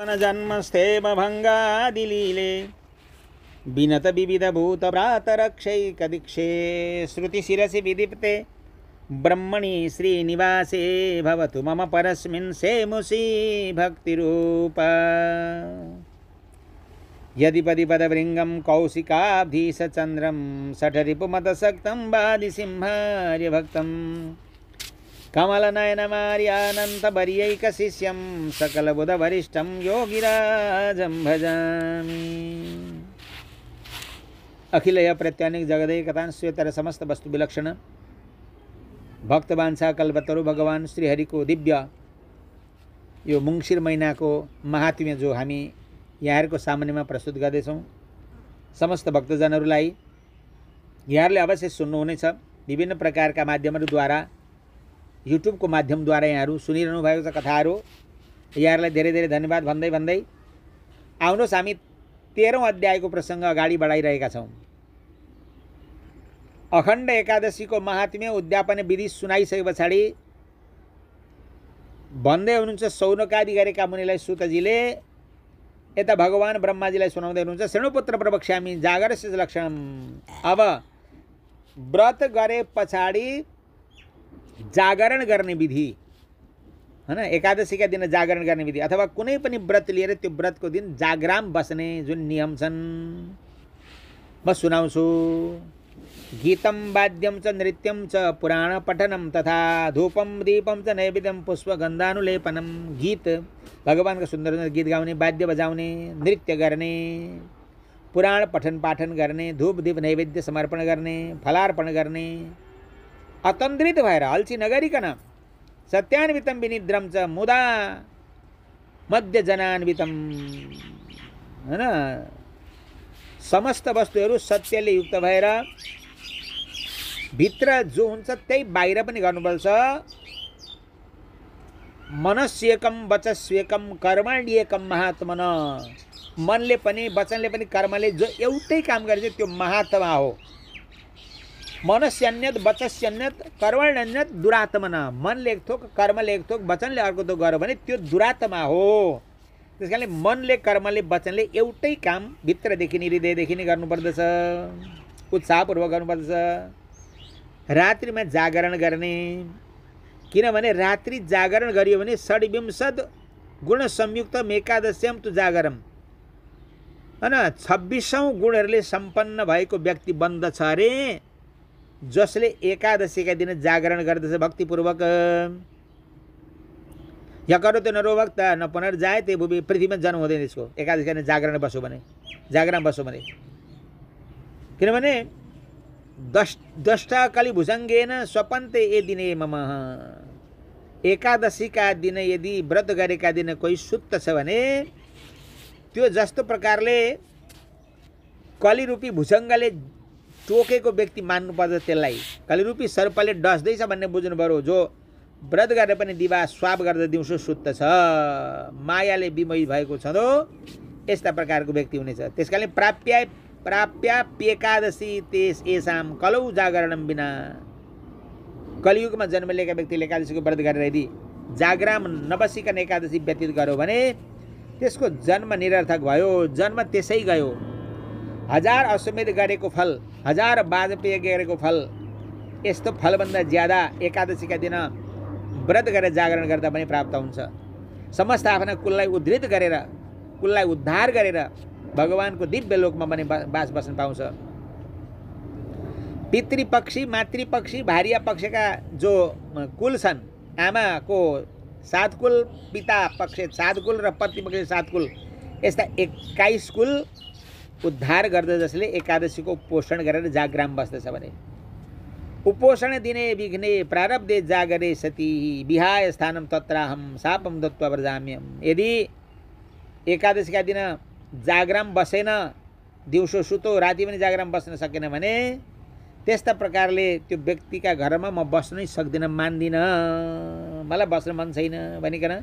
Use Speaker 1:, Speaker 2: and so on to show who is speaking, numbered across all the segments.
Speaker 1: भंगादिलीले विनत श्रुति श्रुतिशिरसि विदीप्ते ब्रह्मणि श्रीनिवासे भवतु मम परस्मिन् सेमुषी भक्तिरूप यदि सक्तम बादि सिंहार्य भक्तम कमलनयनमारि आनन्दवर्यैकशिष्यं सकलबुधवरिष्ठं योगिराजं भजामि अखिलय प्रत्यानिक जगदय कथान्स्वेतर समस्त वस्तु विलक्षण भक्तवान्सा कल्पतरु भगवान श्रीहरिको दिव्य यो मुङ्सिर महिनाको महात्म्य जो हामी यहाँहरूको सामान्यमा प्रस्तुत गर्दैछौँ समस्त भक्तजनहरूलाई यहाँहरूले अवश्य सुन्नुहुनेछ विभिन्न प्रकारका माध्यमहरूद्वारा युट्युबको माध्यमद्वारा यहाँहरू सुनिरहनु भएको छ कथाहरू यहाँहरूलाई धेरै धेरै धन्यवाद भन्दै भन्दै आउनुहोस् हामी तेह्रौँ अध्यायको प्रसङ्ग अगाडि बढाइरहेका छौँ अखण्ड एकादशीको महात्म्य उद्यापन विधि सुनाइसके पछाडि भन्दै हुनुहुन्छ सौनकादि गरेका मुनिलाई सुतजीले यता भगवान् ब्रह्माजीलाई सुनाउँदै हुनुहुन्छ श्रेणुपुत्र प्रवक्ष्यामी जागर लक्षणम अब व्रत गरे पछाडि जागरण गर्ने विधि होइन एकादशीका दिन जागरण गर्ने विधि अथवा कुनै पनि व्रत लिएर त्यो व्रतको दिन जागराम बस्ने जुन नियम छन् म सुनाउँछु गीतम वाद्यम च नृत्यम च पुराण पठनम तथा धूपम दीपम च नैवेद्यम पुष्प गन्धानुलेपनम गीत भगवान्को सुन्दर सुन्दर गीत गाउने वाद्य बजाउने नृत्य गर्ने पुराण पठन पाठन गर्ने धूप दीप नैवेद्य समर्पण गर्ने फलार्पण गर्ने अतन्द्रित भएर अल्छी नगरिकन सत्यान्वितम विनिद्रम छ मुदा जनान्वितम होइन समस्त वस्तुहरू सत्यले युक्त भएर भित्र जो हुन्छ त्यही बाहिर पनि गर्नुपर्छ मनस्येकम वचस्वेकम कर्माण्यकम महात्मन मनले पनि वचनले पनि कर्मले जो एउटै काम गरेको त्यो महात्मा हो मनस्यन्यत वचस्यन्यत कर्मण्यत दुरात्मना मन एक थोक कर्मले एक थोक वचनले अर्को त गर्यो भने त्यो दुरात्मा हो त्यस कारणले मनले कर्मले वचनले एउटै काम भित्रदेखि नि हृदयदेखि नै गर्नुपर्दछ उत्साहपूर्वक गर्नुपर्दछ रात्रिमा जागरण गर्ने किनभने रात्रि जागरण गरियो भने षड्विंशद गुण संयुक्त मेकादश्यम तु जागरम होइन छब्बिसौँ गुणहरूले सम्पन्न भएको व्यक्ति बन्दछ अरे जसले एकादशीका दिन जागरण गर्दछ भक्तिपूर्वक या करो त्यो नरो भक्त न पुनर्जाए त्यो भूमि पृथ्वीमा जन्म हुँदैन त्यसको एकादशीका दिन जागरण बसो भने जागरण बसो भने किनभने दस दष्टा कलिभुजङ्गेन स्वपन्ते ए दिने मम एकादशीका दिन यदि व्रत गरेका दिन कोही सुत्त छ भने त्यो जस्तो प्रकारले कलिरूपी भुजङ्गले टोकेको व्यक्ति मान्नुपर्छ त्यसलाई कलिरूपी सर्पले डस्दैछ भन्ने बुझ्नु पऱ्यो जो व्रत गरेर पनि दिवा स्वाप गर्दा दिउँसो छ मायाले बिमोही भएको छँदो यस्ता प्रकारको व्यक्ति हुनेछ त्यस कारणले प्राप्य प्राप्य पेकादशी तेस एसाम कलौ जागरण बिना कलियुगमा जन्म लिएका व्यक्तिले एकादशीको व्रत गरेर यदि जागराम नबसिकन एकादशी व्यतीत गर्यो भने त्यसको जन्म निरर्थक भयो जन्म त्यसै गयो हजार अश्वमेध गरेको फल हजार बाजपेय गरेको फल यस्तो फलभन्दा ज्यादा एकादशीका दिन व्रत गरेर जागरण गर्दा पनि प्राप्त हुन्छ समस्त आफ्ना कुललाई उद्धृत गरेर कुललाई उद्धार गरेर भगवान्को दिव्य लोकमा पनि बास बस्न पाउँछ पितृपक्षी मातृपक्षी भारिया पक्षका जो कुल छन् आमाको सात कुल पिता पक्ष सात कुल र पति पक्ष सात कुल यस्ता एक्काइस कुल उद्धार गर्दा जसले एकादशीको पोषण गरेर जागराम बस्दछ भने उपोषण दिने विघ्ने प्रारब्धे जागरे सती बिहाय स्थानम तत्राहम सापम दत्व वर्जाम्यम यदि एकादशीका दिन जागराम बसेन दिउँसो सुतो राति पनि जागराम बस्न सकेन भने त्यस्ता प्रकारले त्यो व्यक्तिका घरमा म बस्नै सक्दिनँ मान्दिनँ मलाई बस्न मन छैन भनिकन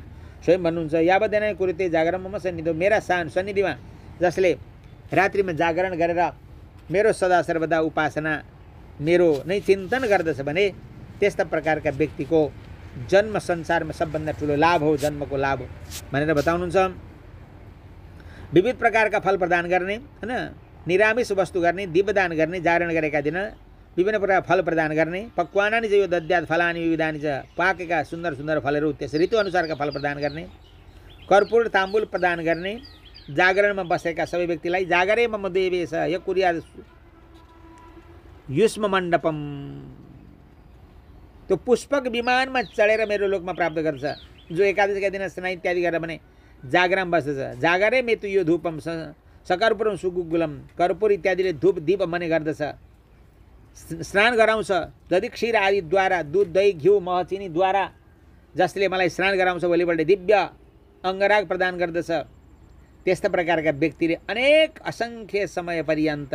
Speaker 1: स्वयं भन्नुहुन्छ यावदेन कुरुते जागराममा सन्निधो मेरा सान सन्निधिमा जसले रात्रिमा जागरण गरेर मेरो सदा सर्वदा उपासना मेरो नै चिन्तन गर्दछ भने त्यस्ता प्रकारका व्यक्तिको जन्म संसारमा सबभन्दा ठुलो लाभ हो जन्मको लाभ भनेर बताउनुहुन्छ विविध प्रकारका फल प्रदान गर्ने होइन निरामिष वस्तु गर्ने दिवदान गर्ने जागरण गरेका दिन विभिन्न प्रकारका फल प्रदान गर्ने नि चाहिँ यो दद्यात फलानी विविधानी छ पाकेका सुन्दर सुन्दर फलहरू त्यस ऋतुअनुसारका फल प्रदान गर्ने कर्पूर ताम्बुल प्रदान गर्ने जागरणमा बसेका सबै व्यक्तिलाई जागरेमा म देवेश यो कुरिया युष्म मण्डपम त्यो पुष्पक विमानमा चढेर मेरो लोकमा प्राप्त गर्छ जो एकादशीका दिन स्नान इत्यादि गरेर भने जागरण बस्दछ जागरे मेतु यो धुपम सकर्पुरम सुकुकुलम कर्पुर इत्यादिले धुप दीप मने गर्दछ स्नान गराउँछ जति क्षीर आदिद्वारा दुध दही घिउ मह चिनीद्वारा जसले मलाई स्नान गराउँछ भोलिपल्ट दिव्य अङ्गराग प्रदान गर्दछ त्यस्ता प्रकारका व्यक्तिले अनेक असङ्ख्य समय पर्यन्त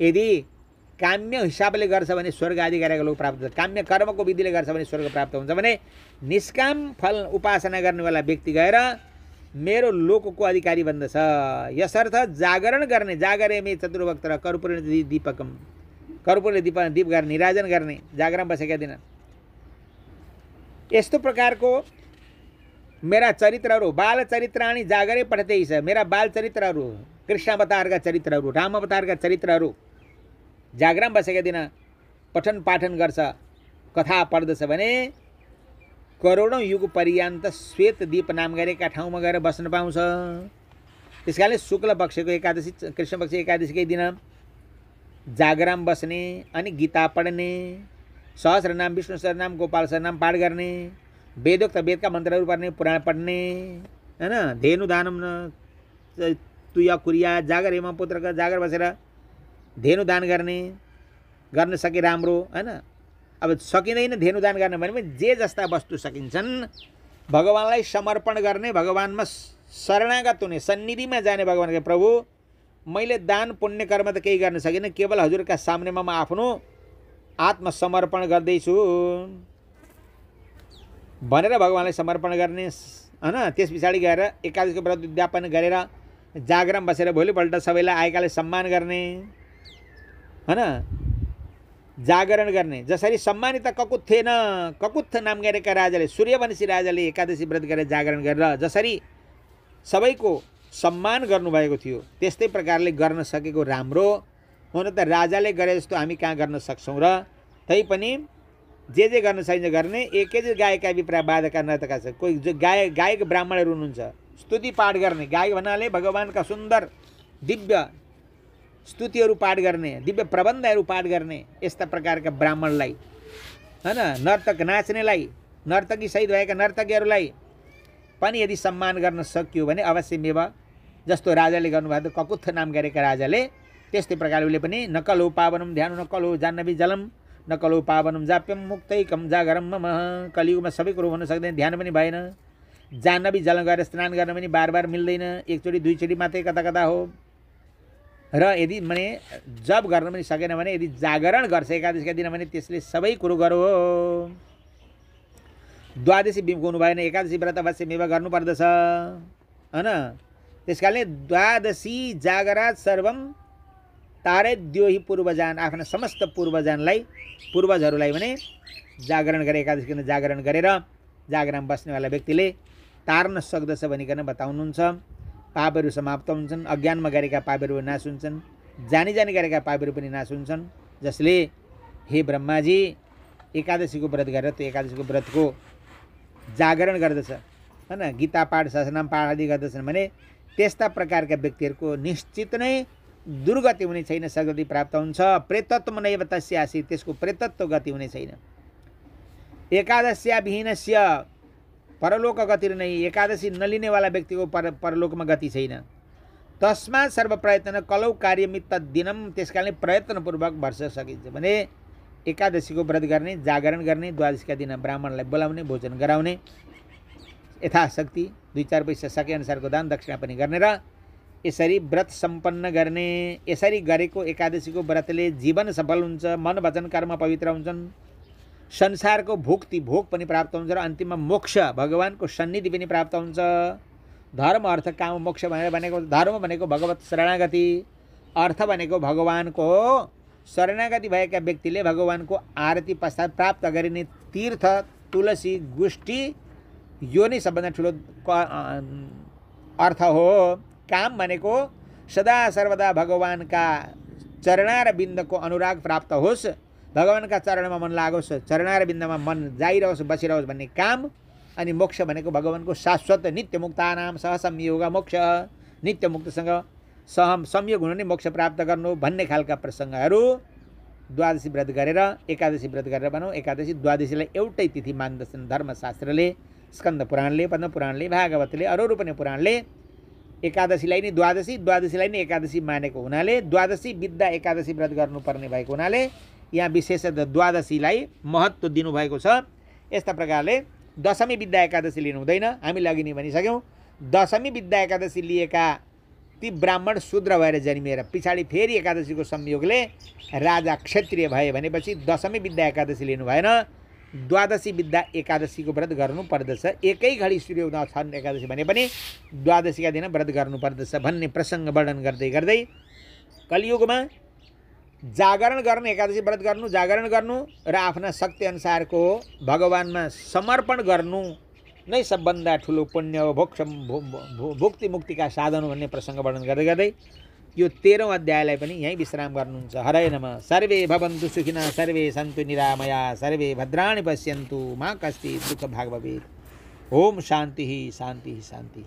Speaker 1: यदि काम्य हिसाबले गर्छ भने स्वर्ग आदि गरेको लोक प्राप्त हुन्छ काम्य कर्मको विधिले गर्छ भने स्वर्ग प्राप्त हुन्छ भने निष्काम फल उपासना गर्नेवाला व्यक्ति गएर मेरो लोकको अधिकारी बन्दछ यसर्थ जागरण गर्ने जागरेमे चतुर्भक्त र कर्पूर्ण दीपकम कर्पूर्ण दीप दीप गर्ने निराजन गर्ने जागरण बसेका दिन यस्तो प्रकारको मेरा चरित्रहरू अनि जागरै पठते मेरा बाल चरित्रहरू कृष्ण अवतारका चरित्रहरू राम अवतारका चरित्रहरू जागरण बसेका दिन पठन पाठन गर्छ कथा पढ्दछ भने करोडौँ युग पर्यन्त श्वेत दीप नाम गरेका ठाउँमा गएर बस्न पाउँछ त्यस कारणले शुक्ल पक्षको एकादशी कृष्ण पक्ष एकादशीकै दिन जागराम बस्ने अनि गीता पढ्ने सहस्रनाम विष्णु सरनाम गोपाल सरनाम पाठ गर्ने वेदोक्त वेद का मन्त्रहरू पर्ने पुराण पढ्ने होइन धेनु दानम तुया कुरिया जागर हेमा पुत्रको जागर बसेर धेनु दान गर्ने गर्न सके राम्रो होइन अब सकिँदैन धेनु दान गर्ने भने पनि जे जस्ता वस्तु सकिन्छन् भगवान्लाई समर्पण गर्ने भगवान्मा शरणागत हुने सन्निधिमा जाने भगवान् प्रभु मैले दान पुण्य कर्म त केही गर्न सकिनँ केवल हजुरका सामनेमा म आफ्नो आत्मसमर्पण गर्दैछु भनेर भगवान्लाई समर्पण गर्ने होइन त्यस पछाडि गएर एकादशीको व्रत उद्यापन गरेर जागरण बसेर भोलिपल्ट सबैलाई आएकाले सम्मान गर्ने होइन जागरण गर्ने जसरी सम्मानित ककुथ थिएन ककुत्थ नाम गरेका राजाले सूर्यवंशी राजाले एकादशी व्रत गरेर जागरण गरेर जसरी सबैको सम्मान गर्नुभएको थियो त्यस्तै प्रकारले गर्न सकेको राम्रो हुन त राजाले गरे जस्तो हामी कहाँ गर्न सक्छौँ र तैपनि जे जे गर्न चाहिन्छ गर्ने एकैचोटि गायकका अभिप्राय बाधका नर्तका छ कोही जो गायक गायक ब्राह्मणहरू हुनुहुन्छ स्तुति पाठ गर्ने गायक भन्नाले भगवान्का सुन्दर दिव्य स्तुतिहरू पाठ गर्ने दिव्य प्रबन्धहरू पाठ गर्ने यस्ता प्रकारका ब्राह्मणलाई होइन नर्तक नाच्नेलाई नर्तकी सहित भएका नर्तकीहरूलाई पनि यदि सम्मान गर्न सकियो भने अवश्य मेव जस्तो राजाले गर्नुभएको ककुत्थ नाम गरेका राजाले त्यस्तै प्रकारले उसले पनि नकल हो पावनम ध्यान नकल हो जाह्नवी जलम न कलो पावनम जाप्यम मुक्तै कम जागरम मम कलियुगमा सबै कुरो हुन सक्दैन ध्यान पनि भएन जान पनि जल गएर स्नान गर्न पनि बार बार मिल्दैन एकचोटि दुईचोटि मात्रै कता कता हो र यदि भने जप गर्न पनि सकेन भने यदि जागरण गर्छ एकादशीका दिन भने त्यसले सबै कुरो गरो हो द्वादशी हुनु भएन एकादशी व्रत अवश्य मेवा गर्नुपर्दछ होइन त्यस कारणले द्वादशी जागरात सर्वम तारै द्योही पूर्वजान आफ्ना समस्त पूर्वजानलाई पूर्वजहरूलाई भने जागरण गरे एकादशीकरण जागरण गरेर जागरण बस्नेवाला व्यक्तिले तार्न सक्दछ भनिकन बताउनुहुन्छ पापहरू समाप्त हुन्छन् अज्ञानमा गरेका पापहरू नाश हुन्छन् जानी जानी गरेका पापहरू पनि नाश हुन्छन् जसले हे ब्रह्माजी एकादशीको व्रत गरेर त्यो एकादशीको व्रतको जागरण गर्दछ होइन गीता पाठ ससनाम पाठ आदि गर्दछन् भने त्यस्ता प्रकारका व्यक्तिहरूको निश्चित नै दुर्गति हुने छैन सगति प्राप्त हुन्छ प्रेतत्व नैव तस्यासी त्यसको प्रेतत्व गति हुने छैन एकादश्या विहीनस्य परलोक गतिर नै एकादशी नलिनेवाला व्यक्तिको पर परलोकमा गति छैन तस्मा सर्वप्रयत्न कलौ कार्यमित्त दिनम त्यस कारणले प्रयत्नपूर्वक वर्ष सकिन्छ भने एकादशीको व्रत गर्ने जागरण गर्ने द्वादशीका दिन ब्राह्मणलाई बोलाउने भोजन गराउने यथाशक्ति दुई चार पैसा सकेअनुसारको दान दक्षिणा पनि गर्ने र यसरी व्रत सम्पन्न गर्ने यसरी गरेको एकादशीको व्रतले जीवन सफल हुन्छ मन वचन कर्म पवित्र हुन्छन् संसारको भुक्ति भोग पनि प्राप्त हुन्छ र अन्तिममा मोक्ष भगवान्को सन्निधि पनि प्राप्त हुन्छ धर्म अर्थ काम मोक्ष भनेर भनेको धर्म भनेको भगवत शरणागति अर्थ भनेको भगवानको शरणागति भएका व्यक्तिले भगवान्को आरती पश्चात प्राप्त गरिने तीर्थ तुलसी गुष्ठी यो नै सबभन्दा ठुलो अर्थ हो काम भनेको सदा सर्वदा भगवान्का चरणार बिन्दको अनुराग प्राप्त होस् भगवान्का चरणमा मन लागोस् चरणार बिन्दमा मन जाइरहोस् बसिरहोस् भन्ने काम अनि मोक्ष भनेको भगवान्को शाश्वत नित्य मुक्तानाम सह संयोग मोक्ष नित्यमुक्तसँग मुक्तसँग सह संयोग हुनु नै मोक्ष प्राप्त गर्नु भन्ने खालका प्रसङ्गहरू द्वादशी व्रत गरेर एकादशी व्रत गरेर भनौँ एकादशी द्वादशीलाई एउटै तिथि मान्दछन् धर्मशास्त्रले स्कन्द पुराणले पद्म पुराणले भागवतले अरू अरू पनि पुराणले एकादशीलाई नै द्वादशी द्वादशीलाई नै एकादशी मानेको हुनाले द्वादशी विद्या एकादशी व्रत गर्नुपर्ने भएको हुनाले यहाँ विशेष द्वादशीलाई महत्त्व दिनुभएको छ यस्ता प्रकारले दशमी विद्या एकादशी लिनु हुँदैन हामी लगिने भनिसक्यौँ दशमी विद्या एकादशी लिएका ती ब्राह्मण शूद्र भएर जन्मिएर पछाडि फेरि एकादशीको संयोगले राजा क्षेत्रीय भए भनेपछि दशमी विद्या एकादशी लिनु भएन द्वादशी विद्या को व्रत एक ही घडी उदय छन् एकादशी भने पनि का दिन व्रत करद भन्ने प्रसङ्ग वर्णन गर्दै गर्दै में जागरण गर्नु एकादशी व्रत गर्नु जागरण गर्नु र आफ्ना भगवान में समर्पण गर्नु नै सबभन्दा पुण्य भोक्ष भुक्ति का साधन भन्ने प्रसंग वर्णन गर्दै गर्दै यो तेरह अध्याय यहीं विश्राम कर हरय नम सर्वे भवन्तु सुखिन सर्वे सन्तु निरामया सर्वे भद्रा पश्यन्तु माँ कस्ति दुःख भाग भवेत् ओम शांति शान्ति शान्ति